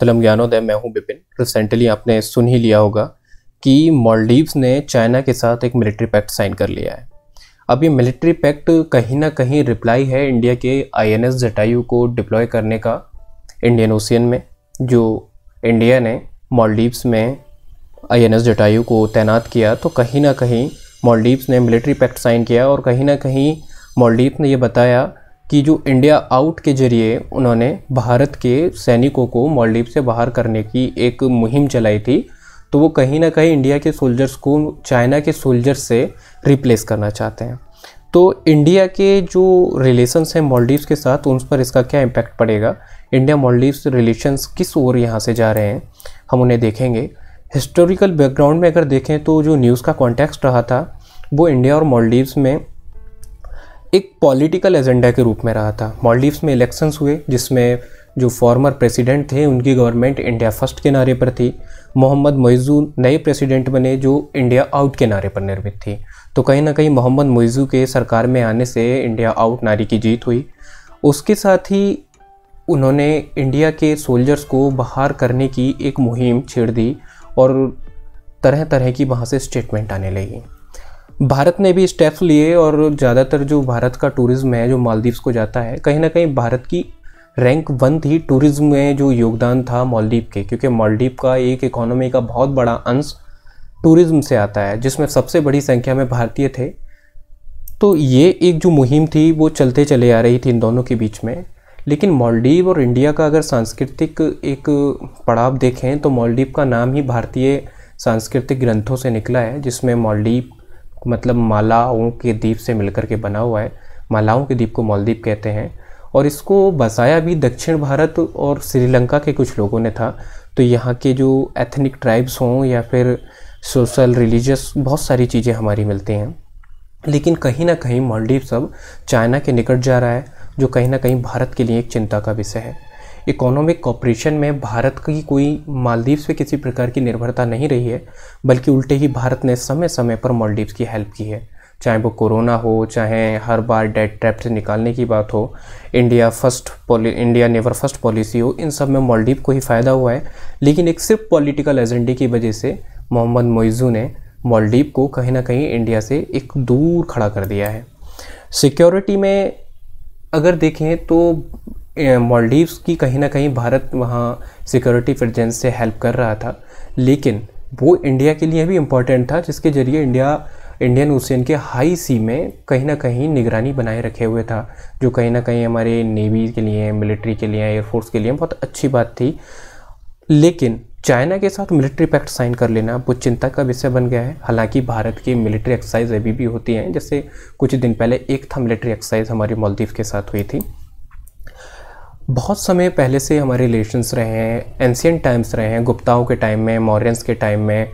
तलम ज्ञानोदय मैं हूं बिपिन रिसेंटली आपने सुन ही लिया होगा कि मॉलडीव्स ने चाइना के साथ एक मिलिट्री पैक्ट साइन कर लिया है अब ये मिलिट्री पैक्ट कहीं ना कहीं रिप्लाई है इंडिया के आईएनएस जटायु को डिप्लॉय करने का इंडियन ओशियन में जो इंडिया ने मॉलडीव्स में आईएनएस जटायु को तैनात किया तो कहीं ना कहीं मॉलडीव्स ने मिलिट्री पैक्ट साइन किया और कहीं ना कहीं मॉलडीव ने यह बताया कि जो इंडिया आउट के जरिए उन्होंने भारत के सैनिकों को मॉलडीव से बाहर करने की एक मुहिम चलाई थी तो वो कहीं ना कहीं इंडिया के सोल्जर्स को चाइना के सोल्जर्स से रिप्लेस करना चाहते हैं तो इंडिया के जो रिलेशंस हैं मॉलडीव्स के साथ उन पर इसका क्या इम्पैक्ट पड़ेगा इंडिया मॉलडीव्स रिलेशंस किस ओर यहाँ से जा रहे हैं हम उन्हें देखेंगे हिस्टोरिकल बैकग्राउंड में अगर देखें तो जो न्यूज़ का कॉन्टेक्स्ट रहा था वो इंडिया और मॉलडीव्स में एक पॉलिटिकल एजेंडा के रूप में रहा था मॉलडीव्स में इलेक्शंस हुए जिसमें जो फॉर्मर प्रेसिडेंट थे उनकी गवर्नमेंट इंडिया फर्स्ट के नारे पर थी मोहम्मद मोइजू नए प्रेसिडेंट बने जो इंडिया आउट के नारे पर निर्मित थी तो कहीं ना कहीं मोहम्मद मोइजू के सरकार में आने से इंडिया आउट नारे की जीत हुई उसके साथ ही उन्होंने इंडिया के सोल्जर्स को बाहर करने की एक मुहिम छेड़ दी और तरह तरह की वहाँ से स्टेटमेंट आने लगी भारत ने भी स्टेप्स लिए और ज़्यादातर जो भारत का टूरिज़्म है जो मालदीव्स को जाता है कहीं ना कहीं भारत की रैंक वन थी टूरिज़्म में जो योगदान था मालदीव के क्योंकि मालदीव का एक इकोनॉमी का बहुत बड़ा अंश टूरिज़्म से आता है जिसमें सबसे बड़ी संख्या में भारतीय थे तो ये एक जो मुहिम थी वो चलते चले आ रही थी इन दोनों के बीच में लेकिन मालदीव और इंडिया का अगर सांस्कृतिक एक पड़ाव देखें तो मालदीव का नाम ही भारतीय सांस्कृतिक ग्रंथों से निकला है जिसमें मालदीव मतलब मालाओं के द्वीप से मिलकर के बना हुआ है मालाओं के द्वीप को मालदीप कहते हैं और इसको बसाया भी दक्षिण भारत और श्रीलंका के कुछ लोगों ने था तो यहाँ के जो एथनिक ट्राइब्स हों या फिर सोशल रिलीजियस बहुत सारी चीज़ें हमारी मिलती हैं लेकिन कहीं ना कहीं मालदीप सब चाइना के निकट जा रहा है जो कहीं ना कहीं भारत के लिए एक चिंता का विषय है इकोनॉमिक कॉपरेशन में भारत की कोई मालदीव्स पे किसी प्रकार की निर्भरता नहीं रही है बल्कि उल्टे ही भारत ने समय समय पर मालदीव्स की हेल्प की है चाहे वो कोरोना हो चाहे हर बार डेट ट्रैप से निकालने की बात हो India first poly India never first policy हो इन सब में मालदीव को ही फ़ायदा हुआ है लेकिन एक सिर्फ पॉलिटिकल एजेंडे की वजह से मोहम्मद मोइजू ने मालदीव को कहीं ना कहीं इंडिया से एक दूर खड़ा कर दिया है सिक्योरिटी में अगर देखें तो मालदीव्स की कहीं ना कहीं भारत वहाँ सिक्योरिटी प्रेजेंस से हेल्प कर रहा था लेकिन वो इंडिया के लिए भी इम्पोर्टेंट था जिसके ज़रिए इंडिया इंडियन ओशियन के हाई सी में कहीं ना कहीं निगरानी बनाए रखे हुए था जो कहीं ना कहीं हमारे नेवी के लिए मिलिट्री के लिए एयरफोर्स के लिए बहुत अच्छी बात थी लेकिन चाइना के साथ मिलिट्री पैक्ट साइन कर लेना वो चिंता का विषय बन गया है हालांकि भारत की मिलिट्री एक्सरसाइज अभी भी होती हैं जैसे कुछ दिन पहले एक था मिलिट्री एक्सरसाइज हमारी मालदीव के साथ हुई थी बहुत समय पहले से हमारे रिलेशन्स रहे हैं एंशियन टाइम्स रहे हैं गुप्ताओं के टाइम में मौर्यंस के टाइम में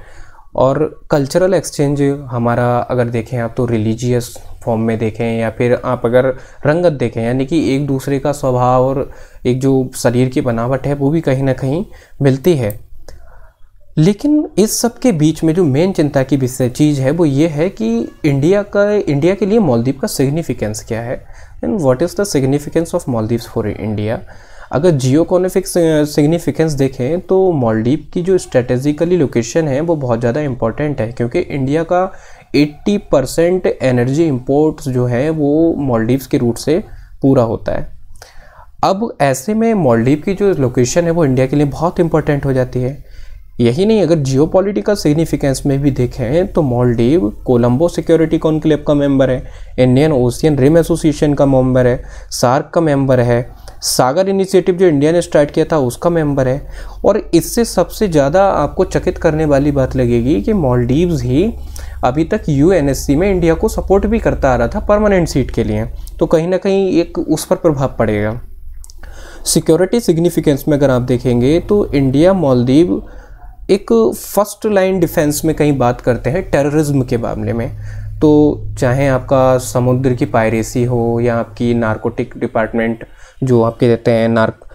और कल्चरल एक्सचेंज हमारा अगर देखें आप तो रिलीजियस फॉर्म में देखें या फिर आप अगर रंगत देखें यानी कि एक दूसरे का स्वभाव और एक जो शरीर की बनावट है वो भी कहीं ना कहीं मिलती है लेकिन इस सब के बीच में जो मेन चिंता की विषय चीज़ है वो ये है कि इंडिया का इंडिया के लिए मालदीप का सिग्निफिकेंस क्या है and what is the significance of Maldives for India अगर जियोकोनोफिक सिग्निफिकेंस देखें तो मालदीव की जो स्ट्रेटेजिकली लोकेशन है वो बहुत ज़्यादा इंपॉर्टेंट है क्योंकि इंडिया का 80 परसेंट एनर्जी इम्पोर्ट्स जो है वो मालदीव्स के रूट से पूरा होता है अब ऐसे में मालदीव की जो लोकेशन है वो इंडिया के लिए बहुत इंपॉर्टेंट हो जाती है यही नहीं अगर जियो पॉलिटिकल सिग्निफिकेंस में भी देखें तो मॉलडीव कोलंबो सिक्योरिटी कॉन्क्लेव का मेंबर है इंडियन ओशियन रिम एसोसिएशन का मेंबर है सार्क का मेंबर है सागर इनिशिएटिव जो इंडिया ने स्टार्ट किया था उसका मेंबर है और इससे सबसे ज़्यादा आपको चकित करने वाली बात लगेगी कि मॉलडीव्स ही अभी तक यू में इंडिया को सपोर्ट भी करता आ रहा था परमानेंट सीट के लिए तो कहीं ना कहीं एक उस पर प्रभाव पड़ेगा सिक्योरिटी सिग्निफिकेंस में अगर आप देखेंगे तो इंडिया मालदीव एक फर्स्ट लाइन डिफेंस में कहीं बात करते हैं टेररिज्म के मामले में तो चाहे आपका समुद्र की पायरेसी हो या आपकी नारकोटिक डिपार्टमेंट जो आपके देते हैं नार्क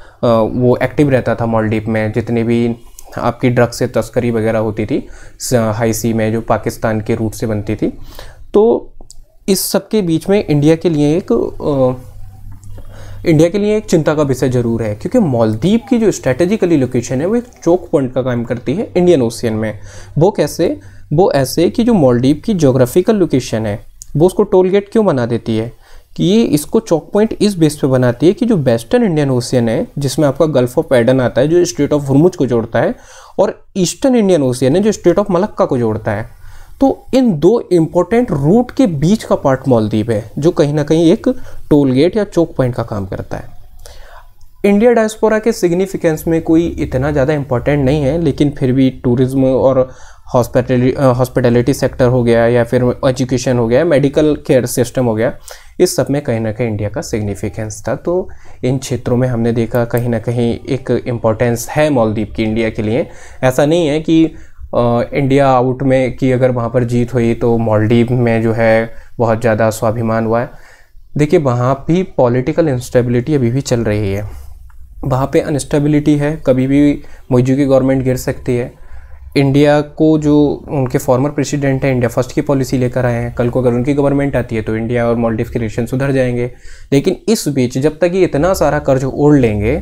वो एक्टिव रहता था मॉलडीप में जितने भी आपकी ड्रग से तस्करी वगैरह होती थी हाई सी में जो पाकिस्तान के रूट से बनती थी तो इस सब के बीच में इंडिया के लिए एक आ, इंडिया के लिए एक चिंता का विषय जरूर है क्योंकि मालदीव की जो स्ट्रेटेजिकली लोकेशन है वो एक चौक पॉइंट का काम करती है इंडियन ओशियन में वो कैसे वो ऐसे कि जो मालदीव की जोग्राफिकल लोकेशन है वो उसको टोल गेट क्यों बना देती है कि ये इसको चौक पॉइंट इस बेस पे बनाती है कि जो वेस्टर्न इंडियन ओशियन है जिसमें आपका गल्फ ऑफ एडन आता है जो स्टेट ऑफ हुरमुज को जोड़ता है और ईस्टर्न इंडियन ओशियन है जो स्टेट ऑफ मलक्का को जोड़ता है तो इन दो इम्पोर्टेंट रूट के बीच का पार्ट मालदीव है जो कहीं ना कहीं एक टोल गेट या चौक पॉइंट का काम करता है इंडिया डायस्पोरा के सिग्निफिकेंस में कोई इतना ज़्यादा इम्पोर्टेंट नहीं है लेकिन फिर भी टूरिज़्म और हॉस्पिटलिटी सेक्टर हो गया या फिर एजुकेशन हो गया मेडिकल केयर सिस्टम हो गया इस सब में कहीं ना कहीं इंडिया का सिग्निफिकेंस था तो इन क्षेत्रों में हमने देखा कहीं ना कहीं एक इम्पोर्टेंस है मालदीव की इंडिया के लिए ऐसा नहीं है कि इंडिया आउट में की अगर वहाँ पर जीत हुई तो मॉलडीव में जो है बहुत ज़्यादा स्वाभिमान हुआ है देखिए वहाँ भी पॉलिटिकल इंस्टेबिलिटी अभी भी चल रही है वहाँ पे अनस्टेबिलिटी है कभी भी मोजू की गवर्नमेंट गिर सकती है इंडिया को जो उनके फॉर्मर प्रेसिडेंट हैं इंडिया फर्स्ट की पॉलिसी लेकर आए हैं कल को अगर उनकी गवर्नमेंट आती है तो इंडिया और मॉलडीव के रिलेशन सुधर जाएंगे लेकिन इस बीच जब तक ये इतना सारा कर्ज ओढ़ लेंगे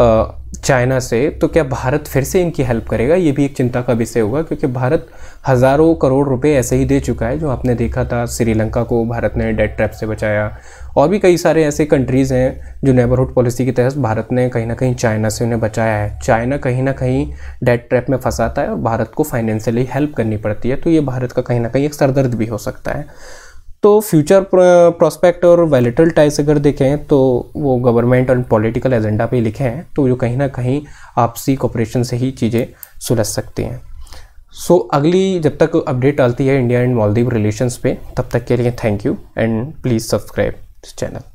चाइना से तो क्या भारत फिर से इनकी हेल्प करेगा ये भी एक चिंता का विषय होगा क्योंकि भारत हज़ारों करोड़ रुपए ऐसे ही दे चुका है जो आपने देखा था श्रीलंका को भारत ने डेट ट्रैप से बचाया और भी कई सारे ऐसे कंट्रीज़ हैं जो नेबरहुड पॉलिसी के तहत भारत ने कहीं ना कहीं चाइना से उन्हें बचाया है चाइना कहीं ना कहीं डेट ट्रैप में फंसाता है और भारत को फाइनेंशियली हेल्प करनी पड़ती है तो ये भारत का कहीं ना कहीं एक सरदर्द भी हो सकता है तो फ्यूचर प्रोस्पेक्ट और वैलेटल टाइप्स अगर देखें तो वो गवर्नमेंट और पॉलिटिकल एजेंडा पे लिखे हैं तो जो कहीं ना कहीं आपसी कॉपरेशन से ही चीज़ें सुलझ सकती हैं सो so, अगली जब तक अपडेट आती है इंडिया एंड मालदीव रिलेशंस पे तब तक के लिए thank you and please subscribe this channel